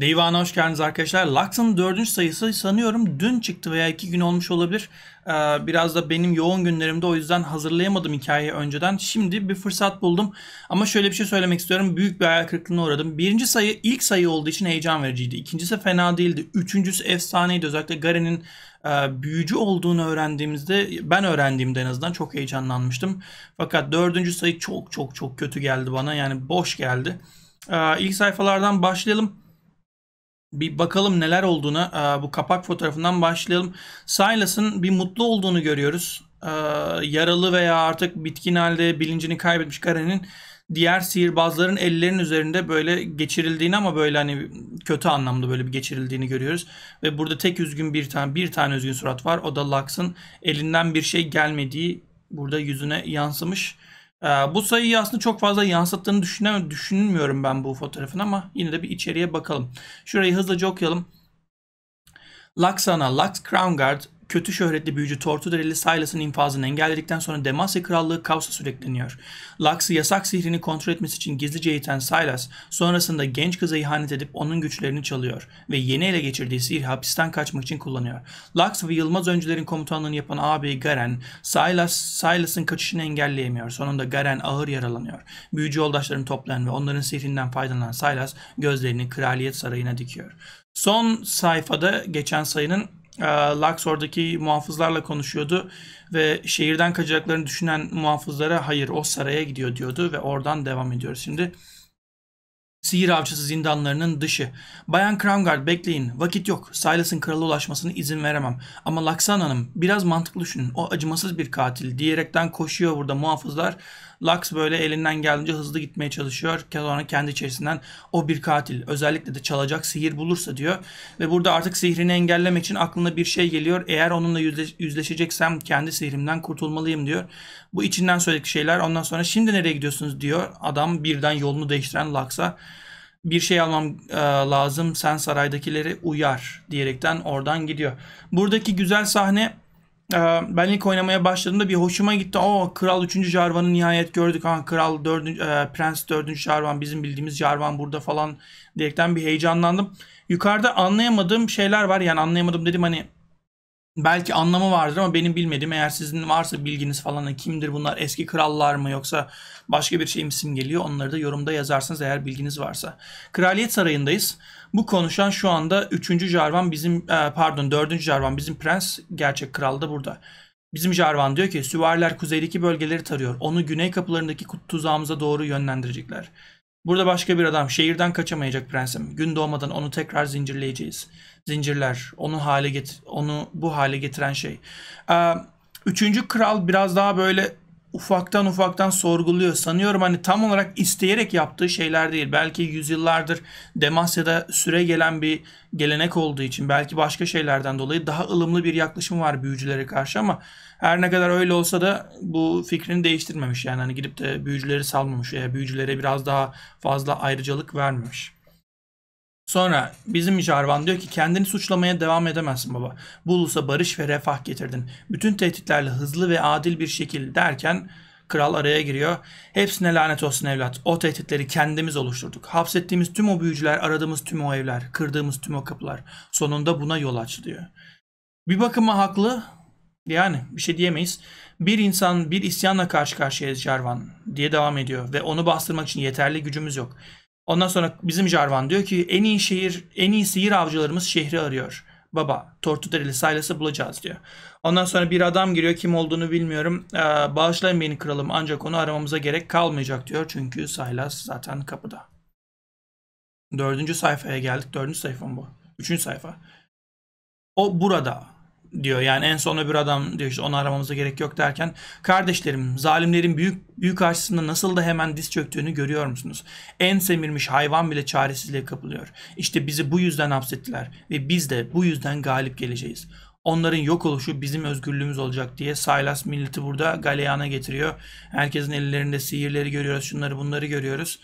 Divana hoş geldiniz arkadaşlar. Lux'ın dördüncü sayısı sanıyorum dün çıktı veya iki gün olmuş olabilir. Ee, biraz da benim yoğun günlerimde o yüzden hazırlayamadım hikayeyi önceden. Şimdi bir fırsat buldum ama şöyle bir şey söylemek istiyorum. Büyük bir hayal kırıklığına uğradım. Birinci sayı ilk sayı olduğu için heyecan vericiydi. İkincisi fena değildi. Üçüncüsü efsaneydi. Özellikle Garen'in e, büyücü olduğunu öğrendiğimizde ben öğrendiğimde en azından çok heyecanlanmıştım. Fakat dördüncü sayı çok çok çok kötü geldi bana yani boş geldi. Ee, ilk sayfalardan başlayalım bir bakalım neler olduğuna e, bu kapak fotoğrafından başlayalım. Silas'ın bir mutlu olduğunu görüyoruz. E, yaralı veya artık bitkin halde bilincini kaybetmiş Karen'in diğer sihirbazların ellerinin üzerinde böyle geçirildiğini ama böyle hani kötü anlamda böyle bir geçirildiğini görüyoruz. Ve burada tek üzgün bir tane bir tane üzgün surat var. O da Lux'ın elinden bir şey gelmediği burada yüzüne yansımış. Ee, bu sayıyı aslında çok fazla yansıttığını düşünem düşünmüyorum ben bu fotoğrafın ama yine de bir içeriye bakalım. Şurayı hızlıca okuyalım. Laksana, Lux Crown Guard, kötü şöhretli büyücü Tortudereli Silas'ın infazını engelledikten sonra Demacia Krallığı kaosa sürükleniyor. Lux'ı yasak sihrini kontrol etmesi için gizlice eğiten Silas, sonrasında genç kıza ihanet edip onun güçlerini çalıyor ve yeni ele geçirdiği sihri hapisten kaçmak için kullanıyor. Lux ve Yılmaz Öncülerin komutanlığını yapan Abi Garen, Silas, Silas'ın kaçışını engelleyemiyor. Sonunda Garen ağır yaralanıyor. Büyücü yoldaşlarını toplayan ve onların sihrinden faydalanan Silas gözlerini kraliyet sarayına dikiyor. Son sayfada geçen sayının ee, Luxor'daki muhafızlarla konuşuyordu ve şehirden kaçacaklarını düşünen muhafızlara hayır o saraya gidiyor diyordu ve oradan devam ediyor. şimdi. Sihir avcısı zindanlarının dışı. Bayan Kramgard bekleyin. Vakit yok. Silas'ın krala ulaşmasına izin veremem. Ama Laksan Hanım biraz mantıklı düşünün. O acımasız bir katil diyerekten koşuyor burada muhafızlar. Lux böyle elinden geldiğince hızlı gitmeye çalışıyor. Sonra kendi içerisinden o bir katil. Özellikle de çalacak sihir bulursa diyor. Ve burada artık sihrini engellemek için aklına bir şey geliyor. Eğer onunla yüzleş, yüzleşeceksem kendi sihrimden kurtulmalıyım diyor. Bu içinden söyledik şeyler. Ondan sonra şimdi nereye gidiyorsunuz diyor. Adam birden yolunu değiştiren Lux'a bir şey almam e, lazım sen saraydakileri uyar diyerekten oradan gidiyor. Buradaki güzel sahne ee, ben ilk oynamaya başladığımda bir hoşuma gitti. O Kral 3. Jarvan'ı nihayet gördük. Ha, Kral 4. E, Prens 4. Jarvan bizim bildiğimiz Jarvan burada falan diyerekten bir heyecanlandım. Yukarıda anlayamadığım şeyler var. Yani anlayamadım dedim hani belki anlamı vardır ama benim bilmediğim eğer sizin varsa bilginiz falan hani kimdir bunlar eski krallar mı yoksa başka bir şey mi simgeliyor onları da yorumda yazarsınız eğer bilginiz varsa. Kraliyet Sarayı'ndayız. Bu konuşan şu anda 3. Jarvan bizim e, pardon 4. Jarvan bizim prens gerçek kral da burada. Bizim Jarvan diyor ki süvariler kuzeydeki bölgeleri tarıyor. Onu güney kapılarındaki tuzağımıza doğru yönlendirecekler. Burada başka bir adam şehirden kaçamayacak prensim. Gün doğmadan onu tekrar zincirleyeceğiz. Zincirler onu hale get onu bu hale getiren şey. Ee, üçüncü kral biraz daha böyle ufaktan ufaktan sorguluyor. Sanıyorum hani tam olarak isteyerek yaptığı şeyler değil. Belki yüzyıllardır Demasya'da süre gelen bir gelenek olduğu için belki başka şeylerden dolayı daha ılımlı bir yaklaşım var büyücülere karşı ama her ne kadar öyle olsa da bu fikrini değiştirmemiş. Yani hani gidip de büyücüleri salmamış veya büyücülere biraz daha fazla ayrıcalık vermemiş. Sonra bizim Jarvan diyor ki kendini suçlamaya devam edemezsin baba. Bu ulusa barış ve refah getirdin. Bütün tehditlerle hızlı ve adil bir şekilde derken kral araya giriyor. Hepsine lanet olsun evlat. O tehditleri kendimiz oluşturduk. Hapsettiğimiz tüm o büyücüler, aradığımız tüm o evler, kırdığımız tüm o kapılar. Sonunda buna yol açtı diyor. Bir bakıma haklı. Yani bir şey diyemeyiz. Bir insan bir isyanla karşı karşıyayız Jarvan diye devam ediyor ve onu bastırmak için yeterli gücümüz yok. Ondan sonra bizim Jarvan diyor ki en iyi şehir, en iyi sihir avcılarımız şehri arıyor. Baba Tortuderili Silas'ı bulacağız diyor. Ondan sonra bir adam giriyor kim olduğunu bilmiyorum. Ee, bağışlayın beni kralım ancak onu aramamıza gerek kalmayacak diyor. Çünkü Silas zaten kapıda. Dördüncü sayfaya geldik. Dördüncü sayfam bu. Üçüncü sayfa. O burada diyor. Yani en son öbür adam diyor işte onu aramamıza gerek yok derken kardeşlerim zalimlerin büyük büyük karşısında nasıl da hemen diz çöktüğünü görüyor musunuz? En semirmiş hayvan bile çaresizliğe kapılıyor. İşte bizi bu yüzden hapsettiler ve biz de bu yüzden galip geleceğiz. Onların yok oluşu bizim özgürlüğümüz olacak diye Saylas milleti burada galeyana getiriyor. Herkesin ellerinde sihirleri görüyoruz, şunları bunları görüyoruz.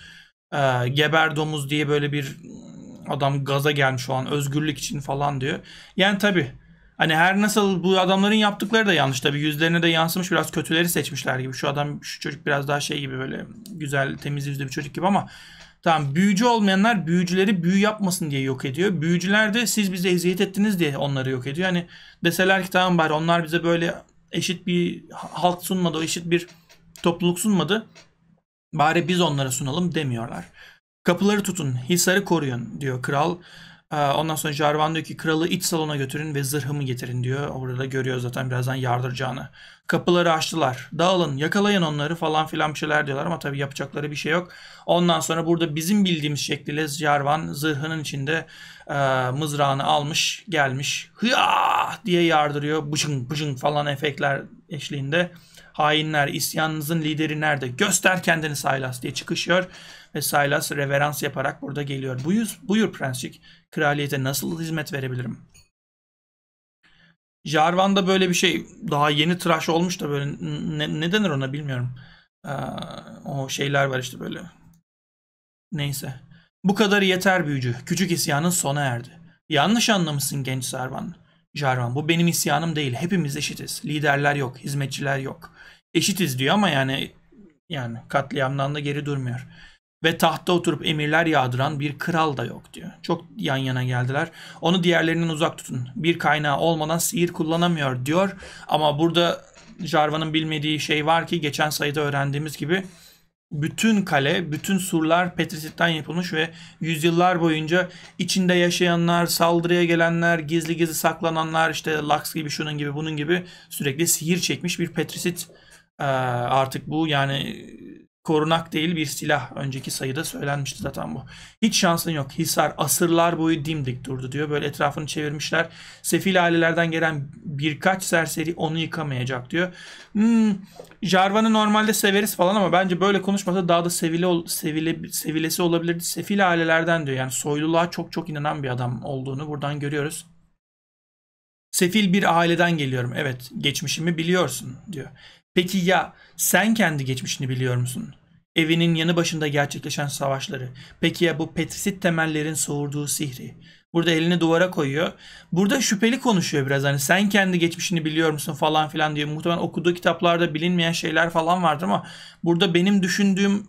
Ee, geber domuz diye böyle bir adam gaza gelmiş şu an özgürlük için falan diyor. Yani tabii Hani her nasıl bu adamların yaptıkları da yanlış tabii. Yüzlerine de yansımış biraz kötüleri seçmişler gibi. Şu adam şu çocuk biraz daha şey gibi böyle güzel temiz yüzlü bir çocuk gibi ama Tamam büyücü olmayanlar büyücüleri büyü yapmasın diye yok ediyor. Büyücüler de siz bize eziyet ettiniz diye onları yok ediyor. Hani deseler ki tamam bari onlar bize böyle eşit bir halk sunmadı, eşit bir topluluk sunmadı. Bari biz onlara sunalım demiyorlar. Kapıları tutun, hisarı koruyun diyor kral. Ee, ondan sonra Jarvan diyor ki kralı iç salona götürün ve zırhımı getirin diyor. Orada da görüyor zaten birazdan yardıracağını. Kapıları açtılar. Dağılın yakalayın onları falan filan bir şeyler diyorlar ama tabii yapacakları bir şey yok. Ondan sonra burada bizim bildiğimiz şekliyle Jarvan zırhının içinde e, mızrağını almış gelmiş. Hıya diye yardırıyor. Bıçın bıçın falan efektler eşliğinde. Hainler isyanınızın lideri nerede? Göster kendini Saylas diye çıkışıyor ve Saylas reverans yaparak burada geliyor. Buyur, buyur prenslik kraliyete nasıl hizmet verebilirim? Jarvan da böyle bir şey daha yeni tıraş olmuş da böyle ne, ne denir ona bilmiyorum. Ee, o şeyler var işte böyle. Neyse. Bu kadar yeter büyücü. Küçük isyanın sona erdi. Yanlış anlamışsın genç Jarvan. Jarvan bu benim isyanım değil. Hepimiz eşitiz. Liderler yok, hizmetçiler yok eşitiz diyor ama yani yani katliamdan da geri durmuyor. Ve tahta oturup emirler yağdıran bir kral da yok diyor. Çok yan yana geldiler. Onu diğerlerinden uzak tutun. Bir kaynağı olmadan sihir kullanamıyor diyor. Ama burada Jarvan'ın bilmediği şey var ki geçen sayıda öğrendiğimiz gibi bütün kale, bütün surlar petrisitten yapılmış ve yüzyıllar boyunca içinde yaşayanlar, saldırıya gelenler, gizli gizli saklananlar, işte Lux gibi şunun gibi bunun gibi sürekli sihir çekmiş bir petrisit ee, artık bu yani korunak değil bir silah. Önceki sayıda söylenmişti zaten bu. Hiç şansın yok. Hisar asırlar boyu dimdik durdu diyor. Böyle etrafını çevirmişler. Sefil ailelerden gelen birkaç serseri onu yıkamayacak diyor. Hmm, Jarvan'ı normalde severiz falan ama bence böyle konuşmasa daha da sevile, sevile, sevilesi olabilirdi. Sefil ailelerden diyor. Yani soyluluğa çok çok inanan bir adam olduğunu buradan görüyoruz. Sefil bir aileden geliyorum. Evet, geçmişimi biliyorsun diyor. Peki ya sen kendi geçmişini biliyor musun? Evinin yanı başında gerçekleşen savaşları. Peki ya bu petrisit temellerin soğurduğu sihri? Burada elini duvara koyuyor. Burada şüpheli konuşuyor biraz hani sen kendi geçmişini biliyor musun falan filan diyor. Muhtemelen okuduğu kitaplarda bilinmeyen şeyler falan vardır ama burada benim düşündüğüm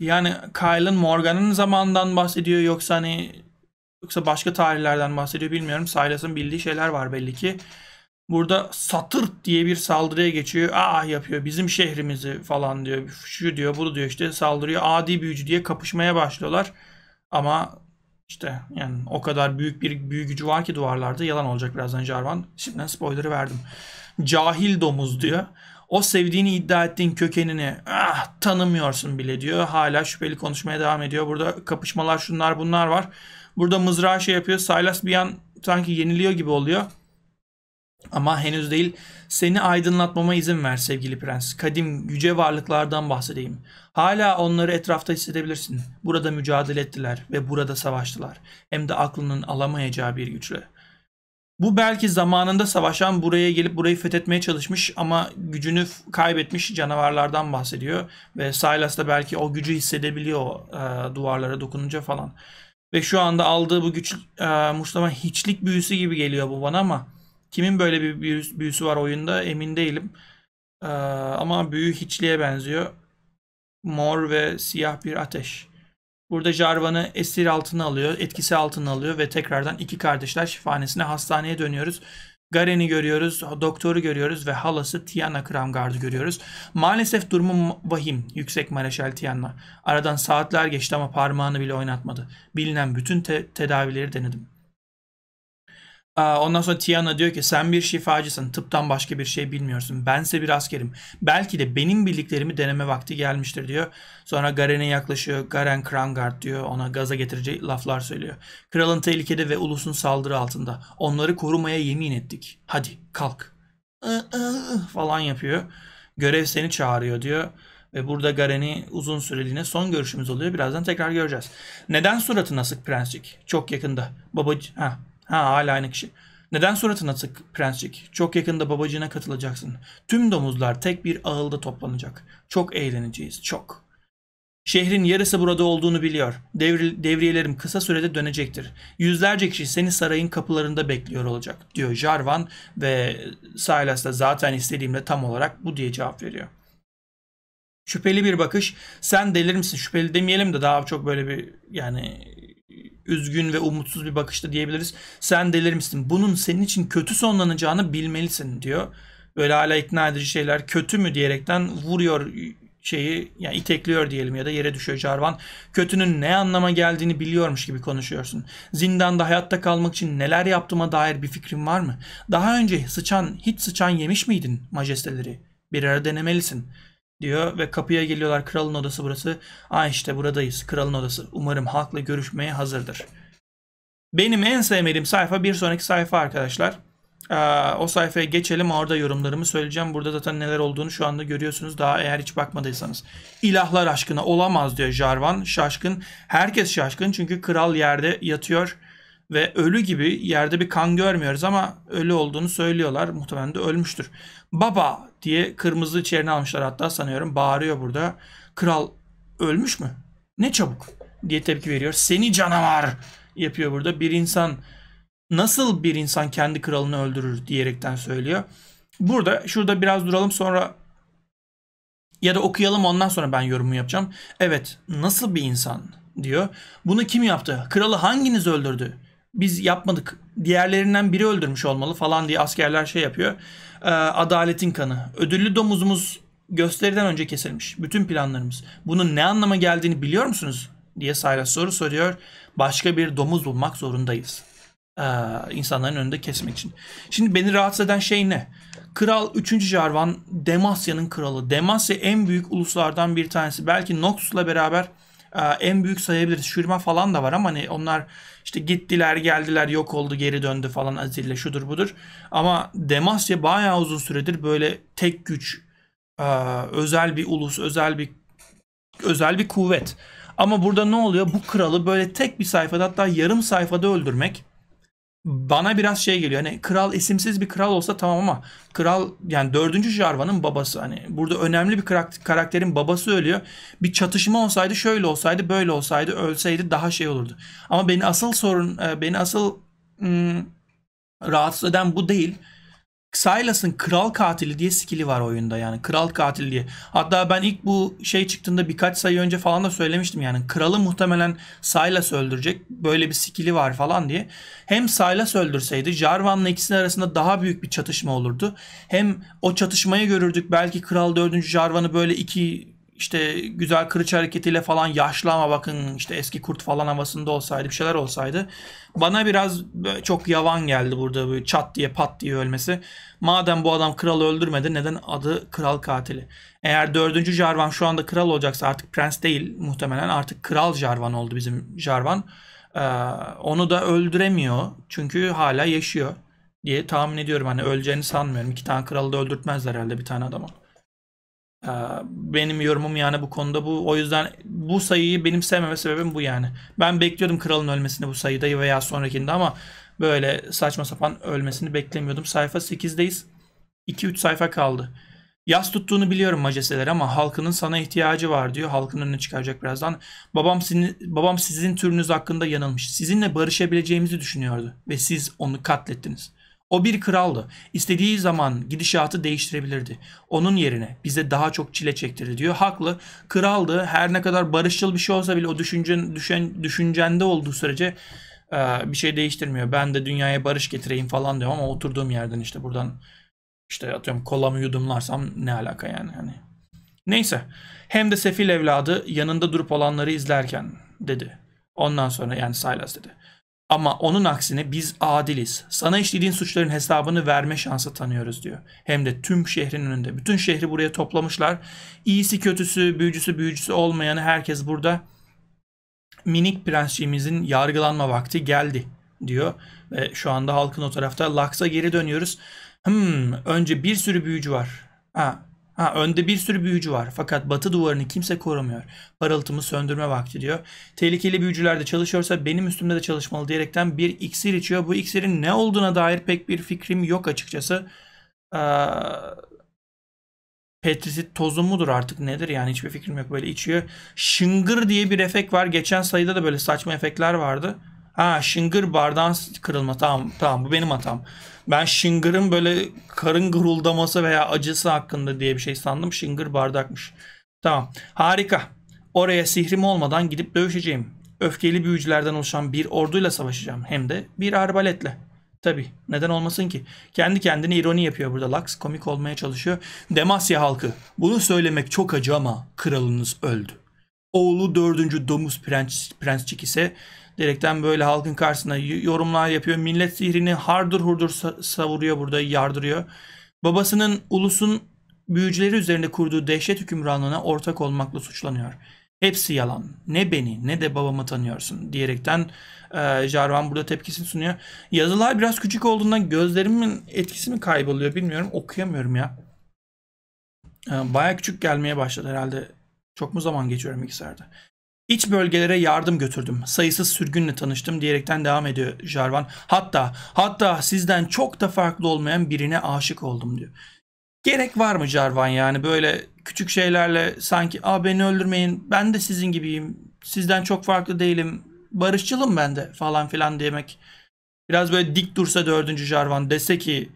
yani Kyle'ın Morgan'ın zamandan bahsediyor yoksa hani yoksa başka tarihlerden bahsediyor bilmiyorum. Silas'ın bildiği şeyler var belli ki. Burada satır diye bir saldırıya geçiyor. Ah yapıyor bizim şehrimizi falan diyor. Şu diyor bunu diyor işte saldırıyor. Adi büyücü diye kapışmaya başlıyorlar. Ama işte yani o kadar büyük bir büyü gücü var ki duvarlarda yalan olacak birazdan Jarvan. Şimdiden spoiler'ı verdim. Cahil domuz diyor. O sevdiğini iddia ettiğin kökenini ah, tanımıyorsun bile diyor. Hala şüpheli konuşmaya devam ediyor. Burada kapışmalar şunlar bunlar var. Burada mızrağı şey yapıyor. Silas bir an sanki yeniliyor gibi oluyor. Ama henüz değil seni aydınlatmama izin ver sevgili prens. Kadim yüce varlıklardan bahsedeyim. Hala onları etrafta hissedebilirsin. Burada mücadele ettiler ve burada savaştılar. Hem de aklının alamayacağı bir güçle. Bu belki zamanında savaşan buraya gelip burayı fethetmeye çalışmış ama gücünü kaybetmiş canavarlardan bahsediyor. Ve Silas da belki o gücü hissedebiliyor e, duvarlara dokununca falan. Ve şu anda aldığı bu güç e, Mustafa hiçlik büyüsü gibi geliyor bu bana ama Kimin böyle bir büyüsü var oyunda emin değilim. Ee, ama büyü hiçliğe benziyor. Mor ve siyah bir ateş. Burada Jarvan'ı esir altına alıyor, etkisi altına alıyor ve tekrardan iki kardeşler şifanesine hastaneye dönüyoruz. Garen'i görüyoruz, doktoru görüyoruz ve halası Tiana Kramgard'ı görüyoruz. Maalesef durumu vahim, yüksek mareşal Tiana. Aradan saatler geçti ama parmağını bile oynatmadı. Bilinen bütün te tedavileri denedim. Ondan sonra Tiana diyor ki sen bir şifacısın. Tıptan başka bir şey bilmiyorsun. Bense bir askerim. Belki de benim bildiklerimi deneme vakti gelmiştir diyor. Sonra Garen'e yaklaşıyor. Garen Krangard diyor. Ona gaza getirici laflar söylüyor. Kralın tehlikede ve ulusun saldırı altında. Onları korumaya yemin ettik. Hadi kalk. falan yapıyor. Görev seni çağırıyor diyor. Ve burada Garen'i uzun süreliğine son görüşümüz oluyor. Birazdan tekrar göreceğiz. Neden suratı nasık prenslik? Çok yakında. Babacı... Ha, Ha hala aynı kişi. Neden suratına atık prenscik? Çok yakında babacığına katılacaksın. Tüm domuzlar tek bir ağılda toplanacak. Çok eğleneceğiz, çok. Şehrin yarısı burada olduğunu biliyor. Devri, devriyelerim kısa sürede dönecektir. Yüzlerce kişi seni sarayın kapılarında bekliyor olacak diyor Jarvan ve Silas da zaten istediğimle tam olarak bu diye cevap veriyor. Şüpheli bir bakış. Sen delir misin? Şüpheli demeyelim de daha çok böyle bir yani üzgün ve umutsuz bir bakışta diyebiliriz. Sen delirmişsin. Bunun senin için kötü sonlanacağını bilmelisin diyor. Böyle hala ikna edici şeyler kötü mü diyerekten vuruyor şeyi yani itekliyor diyelim ya da yere düşüyor Jarvan. Kötünün ne anlama geldiğini biliyormuş gibi konuşuyorsun. Zindanda hayatta kalmak için neler yaptığıma dair bir fikrin var mı? Daha önce sıçan, hiç sıçan yemiş miydin majesteleri? Bir ara denemelisin diyor ve kapıya geliyorlar. Kralın odası burası. Aa işte buradayız. Kralın odası. Umarım halkla görüşmeye hazırdır. Benim en sevmediğim sayfa bir sonraki sayfa arkadaşlar. Ee, o sayfaya geçelim. Orada yorumlarımı söyleyeceğim. Burada zaten neler olduğunu şu anda görüyorsunuz. Daha eğer hiç bakmadıysanız. İlahlar aşkına olamaz diyor Jarvan. Şaşkın. Herkes şaşkın çünkü kral yerde yatıyor. Ve ölü gibi yerde bir kan görmüyoruz ama ölü olduğunu söylüyorlar. Muhtemelen de ölmüştür. Baba diye kırmızı içerine almışlar hatta sanıyorum. Bağırıyor burada. Kral ölmüş mü? Ne çabuk diye tepki veriyor. Seni canavar yapıyor burada. Bir insan nasıl bir insan kendi kralını öldürür diyerekten söylüyor. Burada şurada biraz duralım sonra ya da okuyalım ondan sonra ben yorumu yapacağım. Evet nasıl bir insan diyor. Bunu kim yaptı? Kralı hanginiz öldürdü? biz yapmadık diğerlerinden biri öldürmüş olmalı falan diye askerler şey yapıyor. Ee, adaletin kanı. Ödüllü domuzumuz gösteriden önce kesilmiş. Bütün planlarımız. Bunun ne anlama geldiğini biliyor musunuz? diye Saylas soru soruyor. Başka bir domuz bulmak zorundayız. Ee, insanların önünde kesmek için. Şimdi beni rahatsız eden şey ne? Kral 3. Jarvan Demasya'nın kralı. Demasya en büyük uluslardan bir tanesi. Belki Noxus'la beraber ee, en büyük sayabiliriz. Şürme falan da var ama hani onlar işte gittiler geldiler yok oldu geri döndü falan Azir'le şudur budur. Ama Demasya bayağı uzun süredir böyle tek güç e, özel bir ulus özel bir özel bir kuvvet. Ama burada ne oluyor? Bu kralı böyle tek bir sayfada hatta yarım sayfada öldürmek bana biraz şey geliyor. Hani kral isimsiz bir kral olsa tamam ama kral yani dördüncü Jarvan'ın babası hani burada önemli bir karakterin babası ölüyor. Bir çatışma olsaydı şöyle olsaydı böyle olsaydı ölseydi daha şey olurdu. Ama beni asıl sorun e, beni asıl ım, hmm, rahatsız eden bu değil. Xylas'ın kral katili diye skill'i var oyunda yani. Kral katili diye. Hatta ben ilk bu şey çıktığında birkaç sayı önce falan da söylemiştim yani. Kralı muhtemelen Sylas öldürecek. Böyle bir skill'i var falan diye. Hem Sylas öldürseydi Jarvan'la ikisinin arasında daha büyük bir çatışma olurdu. Hem o çatışmayı görürdük. Belki Kral 4. Jarvan'ı böyle iki işte güzel kırıç hareketiyle falan yaşlı ama bakın işte eski kurt falan havasında olsaydı bir şeyler olsaydı. Bana biraz çok yavan geldi burada böyle çat diye pat diye ölmesi. Madem bu adam kralı öldürmedi neden adı kral katili? Eğer dördüncü Jarvan şu anda kral olacaksa artık prens değil muhtemelen artık kral Jarvan oldu bizim Jarvan. Ee, onu da öldüremiyor çünkü hala yaşıyor diye tahmin ediyorum. Hani öleceğini sanmıyorum. İki tane kralı da öldürtmez herhalde bir tane adamı. Ee, benim yorumum yani bu konuda bu. O yüzden bu sayıyı benim sevmeme sebebim bu yani. Ben bekliyordum kralın ölmesini bu sayıda veya sonrakinde ama böyle saçma sapan ölmesini beklemiyordum. Sayfa 8'deyiz. 2-3 sayfa kaldı. Yas tuttuğunu biliyorum majesteler ama halkının sana ihtiyacı var diyor. Halkın önüne çıkaracak birazdan. Babam sizin, babam sizin türünüz hakkında yanılmış. Sizinle barışabileceğimizi düşünüyordu ve siz onu katlettiniz. O bir kraldı. İstediği zaman gidişatı değiştirebilirdi. Onun yerine bize daha çok çile çektirdi diyor. Haklı. Kraldı. Her ne kadar barışçıl bir şey olsa bile o düşüncen, düşen, düşüncende olduğu sürece e, bir şey değiştirmiyor. Ben de dünyaya barış getireyim falan diyor ama oturduğum yerden işte buradan işte atıyorum kolamı yudumlarsam ne alaka yani hani. Neyse. Hem de sefil evladı yanında durup olanları izlerken dedi. Ondan sonra yani Silas dedi. Ama onun aksine biz adiliz. Sana işlediğin suçların hesabını verme şansı tanıyoruz diyor. Hem de tüm şehrin önünde. Bütün şehri buraya toplamışlar. İyisi kötüsü, büyücüsü büyücüsü olmayanı herkes burada. Minik prensçimizin yargılanma vakti geldi diyor. Ve şu anda halkın o tarafta. Laks'a geri dönüyoruz. Hmm, önce bir sürü büyücü var. Ha, Ha, önde bir sürü büyücü var fakat batı duvarını kimse korumuyor. Parıltımı söndürme vakti diyor. Tehlikeli büyücüler de çalışıyorsa benim üstümde de çalışmalı diyerekten bir iksir içiyor. Bu iksirin ne olduğuna dair pek bir fikrim yok açıkçası. Ee, petrisit tozu mudur artık nedir yani hiçbir fikrim yok böyle içiyor. Şıngır diye bir efekt var. Geçen sayıda da böyle saçma efektler vardı. Ha şıngır bardağın kırılma tamam tamam bu benim hatam. Ben şıngırın böyle karın guruldaması veya acısı hakkında diye bir şey sandım. Şıngır bardakmış. Tamam. Harika. Oraya sihrim olmadan gidip dövüşeceğim. Öfkeli büyücülerden oluşan bir orduyla savaşacağım. Hem de bir arbaletle. Tabi. Neden olmasın ki? Kendi kendine ironi yapıyor burada Lux. Komik olmaya çalışıyor. Demasya halkı. Bunu söylemek çok acı ama kralınız öldü. Oğlu dördüncü Domus Prens, Prensçik ise Direkten böyle halkın karşısına yorumlar yapıyor. Millet sihrini hardur hurdur savuruyor burada, yardırıyor. Babasının ulusun büyücüleri üzerinde kurduğu dehşet hükümranlığına ortak olmakla suçlanıyor. Hepsi yalan. Ne beni ne de babamı tanıyorsun diyerekten e, Jarvan burada tepkisini sunuyor. Yazılar biraz küçük olduğundan gözlerimin etkisi mi kayboluyor bilmiyorum. Okuyamıyorum ya. E, Baya küçük gelmeye başladı herhalde. Çok mu zaman geçiyorum bilgisayarda? İç bölgelere yardım götürdüm. Sayısız sürgünle tanıştım diyerekten devam ediyor Jarvan. Hatta hatta sizden çok da farklı olmayan birine aşık oldum diyor. Gerek var mı Jarvan yani böyle küçük şeylerle sanki a beni öldürmeyin ben de sizin gibiyim sizden çok farklı değilim barışçılım ben de falan filan demek. Biraz böyle dik dursa dördüncü Jarvan dese ki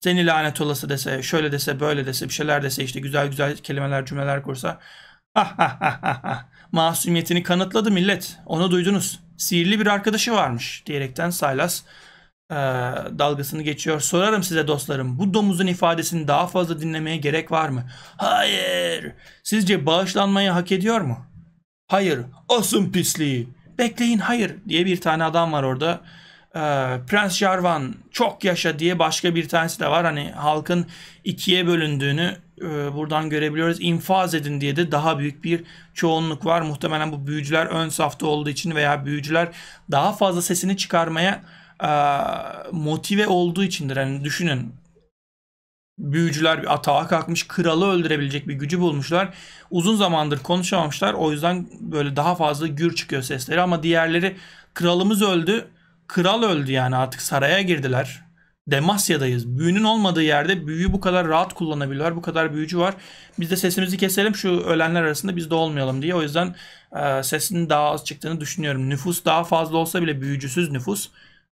seni lanet olası dese şöyle dese böyle dese bir şeyler dese işte güzel güzel kelimeler cümleler kursa ha ha ha ha. ah masumiyetini kanıtladı millet. Onu duydunuz. Sihirli bir arkadaşı varmış diyerekten Saylas e, dalgasını geçiyor. Sorarım size dostlarım bu domuzun ifadesini daha fazla dinlemeye gerek var mı? Hayır. Sizce bağışlanmayı hak ediyor mu? Hayır. Asın pisliği. Bekleyin hayır diye bir tane adam var orada e, Prens Jarvan çok yaşa diye başka bir tanesi de var. Hani halkın ikiye bölündüğünü e, buradan görebiliyoruz. İnfaz edin diye de daha büyük bir çoğunluk var. Muhtemelen bu büyücüler ön safta olduğu için veya büyücüler daha fazla sesini çıkarmaya e, motive olduğu içindir. Hani düşünün büyücüler bir atağa kalkmış kralı öldürebilecek bir gücü bulmuşlar. Uzun zamandır konuşamamışlar. O yüzden böyle daha fazla gür çıkıyor sesleri ama diğerleri kralımız öldü Kral öldü yani artık saraya girdiler. Demasya'dayız. Büyünün olmadığı yerde büyüyü bu kadar rahat kullanabiliyorlar. Bu kadar büyücü var. Biz de sesimizi keselim şu ölenler arasında biz de olmayalım diye. O yüzden e, sesinin daha az çıktığını düşünüyorum. Nüfus daha fazla olsa bile büyücüsüz nüfus.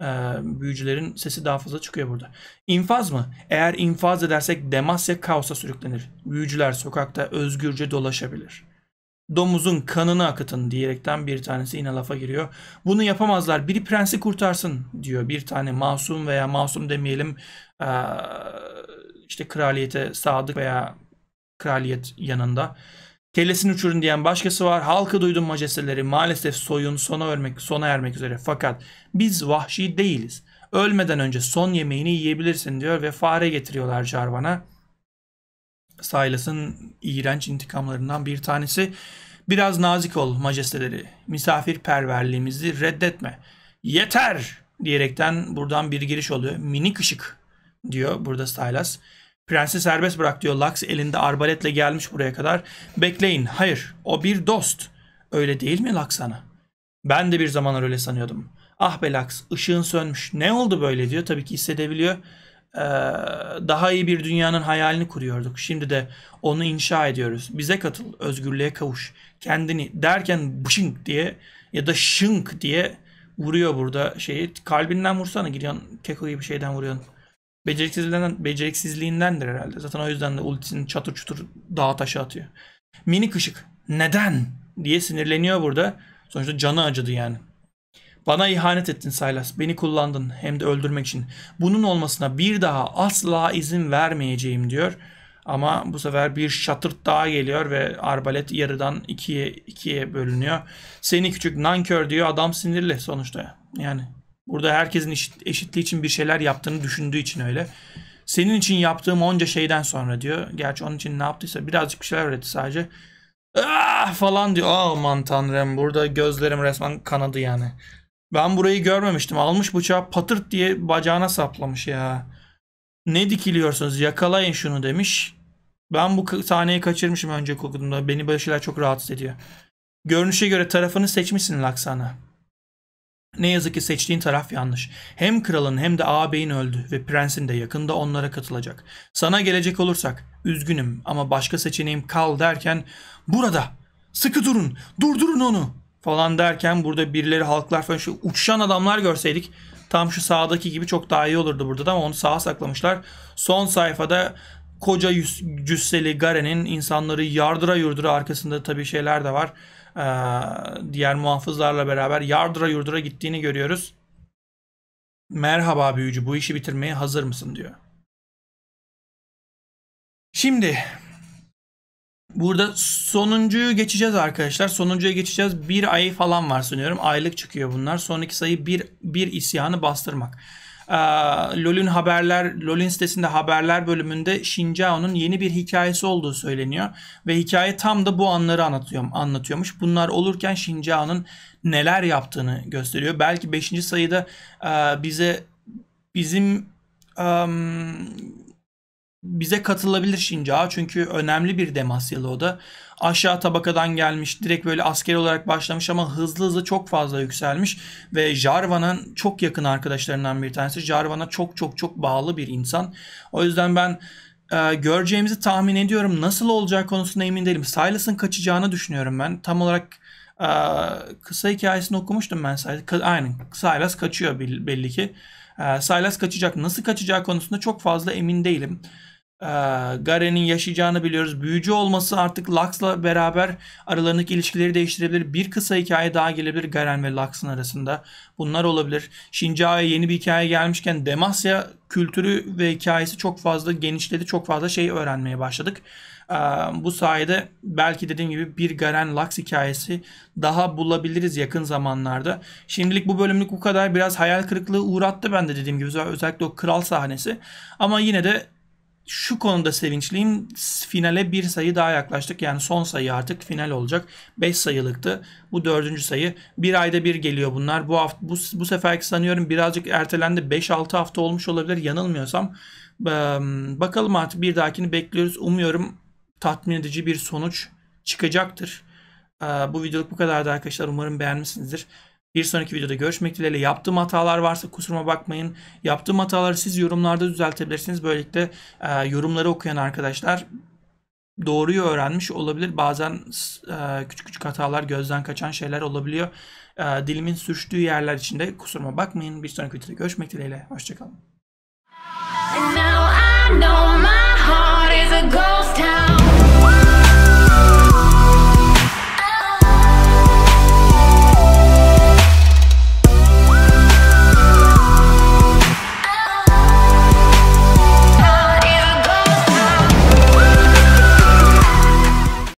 E, büyücülerin sesi daha fazla çıkıyor burada. İnfaz mı? Eğer infaz edersek Demasya kaosa sürüklenir. Büyücüler sokakta özgürce dolaşabilir domuzun kanını akıtın diyerekten bir tanesi yine lafa giriyor. Bunu yapamazlar. Biri prensi kurtarsın diyor. Bir tane masum veya masum demeyelim işte kraliyete sadık veya kraliyet yanında. Kellesini uçurun diyen başkası var. Halkı duydum majesteleri maalesef soyun sona örmek sona ermek üzere. Fakat biz vahşi değiliz. Ölmeden önce son yemeğini yiyebilirsin diyor ve fare getiriyorlar Carvan'a. Silas'ın iğrenç intikamlarından bir tanesi. Biraz nazik ol majesteleri. Misafirperverliğimizi reddetme. Yeter diyerekten buradan bir giriş oluyor. Minik ışık diyor burada Silas. Prensi serbest bırak diyor. Lux elinde arbaletle gelmiş buraya kadar. Bekleyin. Hayır. O bir dost. Öyle değil mi Lux'ana? Ben de bir zamanlar öyle sanıyordum. Ah be Lux ışığın sönmüş. Ne oldu böyle diyor. Tabii ki hissedebiliyor. Ee, daha iyi bir dünyanın hayalini kuruyorduk. Şimdi de onu inşa ediyoruz. Bize katıl, özgürlüğe kavuş. Kendini derken bışınk diye ya da şınk diye vuruyor burada şeyi. Kalbinden vursana gidiyorsun. Keko gibi bir şeyden vuruyorsun. Beceriksizliğinden, beceriksizliğindendir herhalde. Zaten o yüzden de ultisini çatır çutur dağa taşı atıyor. Minik ışık. Neden? diye sinirleniyor burada. Sonuçta canı acıdı yani. Bana ihanet ettin Silas. Beni kullandın hem de öldürmek için. Bunun olmasına bir daha asla izin vermeyeceğim diyor. Ama bu sefer bir şatırt daha geliyor ve arbalet yarıdan ikiye, ikiye bölünüyor. Seni küçük nankör diyor adam sinirli sonuçta. Yani burada herkesin eşit, eşitliği için bir şeyler yaptığını düşündüğü için öyle. Senin için yaptığım onca şeyden sonra diyor. Gerçi onun için ne yaptıysa birazcık bir şeyler öğretti sadece. Ah falan diyor. Aman tanrım burada gözlerim resmen kanadı yani. Ben burayı görmemiştim. Almış bıçağı patırt diye bacağına saplamış ya. Ne dikiliyorsunuz yakalayın şunu demiş. Ben bu sahneyi kaçırmışım önce okuduğumda. Beni böyle şeyler çok rahatsız ediyor. Görünüşe göre tarafını seçmişsin Laksana. Ne yazık ki seçtiğin taraf yanlış. Hem kralın hem de ağabeyin öldü ve prensin de yakında onlara katılacak. Sana gelecek olursak üzgünüm ama başka seçeneğim kal derken burada sıkı durun durdurun onu falan derken burada birileri halklar falan şu uçuşan adamlar görseydik tam şu sağdaki gibi çok daha iyi olurdu burada da ama onu sağa saklamışlar. Son sayfada koca yüz, cüsseli Garen'in insanları yardıra yurdura arkasında tabii şeyler de var. Ee, diğer muhafızlarla beraber yardıra yurdura gittiğini görüyoruz. Merhaba büyücü bu işi bitirmeye hazır mısın diyor. Şimdi Burada sonuncuyu geçeceğiz arkadaşlar. Sonuncuya geçeceğiz. Bir ay falan var sanıyorum. Aylık çıkıyor bunlar. Sonraki sayı bir, bir isyanı bastırmak. Ee, LoL'ün haberler, LoL'ün sitesinde haberler bölümünde Shinjao'nun yeni bir hikayesi olduğu söyleniyor. Ve hikaye tam da bu anları anlatıyor, anlatıyormuş. Bunlar olurken Shinjao'nun neler yaptığını gösteriyor. Belki 5. sayıda e, bize bizim um, bize katılabilir Şinca çünkü önemli bir Demasyalı o da. Aşağı tabakadan gelmiş direkt böyle askeri olarak başlamış ama hızlı hızlı çok fazla yükselmiş ve Jarvan'ın çok yakın arkadaşlarından bir tanesi. Jarvan'a çok çok çok bağlı bir insan. O yüzden ben e, göreceğimizi tahmin ediyorum. Nasıl olacağı konusunda emin değilim. Silas'ın kaçacağını düşünüyorum ben. Tam olarak e, kısa hikayesini okumuştum ben. Aynen Silas kaçıyor belli ki. E, Silas kaçacak. Nasıl kaçacağı konusunda çok fazla emin değilim e, Garen'in yaşayacağını biliyoruz. Büyücü olması artık Lux'la beraber aralarındaki ilişkileri değiştirebilir. Bir kısa hikaye daha gelebilir Garen ve Lux'ın arasında. Bunlar olabilir. Shinja'ya yeni bir hikaye gelmişken Demacia kültürü ve hikayesi çok fazla genişledi. Çok fazla şey öğrenmeye başladık. E, bu sayede belki dediğim gibi bir Garen Lux hikayesi daha bulabiliriz yakın zamanlarda. Şimdilik bu bölümlük bu kadar. Biraz hayal kırıklığı uğrattı ben de dediğim gibi. Özellikle o kral sahnesi. Ama yine de şu konuda sevinçliyim. Finale bir sayı daha yaklaştık. Yani son sayı artık final olacak. 5 sayılıktı. Bu dördüncü sayı. Bir ayda bir geliyor bunlar. Bu hafta, bu, bu seferki sanıyorum birazcık ertelendi. 5-6 hafta olmuş olabilir yanılmıyorsam. bakalım artık bir dahakini bekliyoruz. Umuyorum tatmin edici bir sonuç çıkacaktır. Ee, bu videoluk bu kadardı arkadaşlar. Umarım beğenmişsinizdir. Bir sonraki videoda görüşmek dileğiyle. Yaptığım hatalar varsa kusuruma bakmayın. Yaptığım hataları siz yorumlarda düzeltebilirsiniz. Böylelikle e, yorumları okuyan arkadaşlar doğruyu öğrenmiş olabilir. Bazen e, küçük küçük hatalar, gözden kaçan şeyler olabiliyor. E, dilimin sürçtüğü yerler içinde kusuruma bakmayın. Bir sonraki videoda görüşmek dileğiyle. Hoşçakalın. And now I know my heart is a ghost town.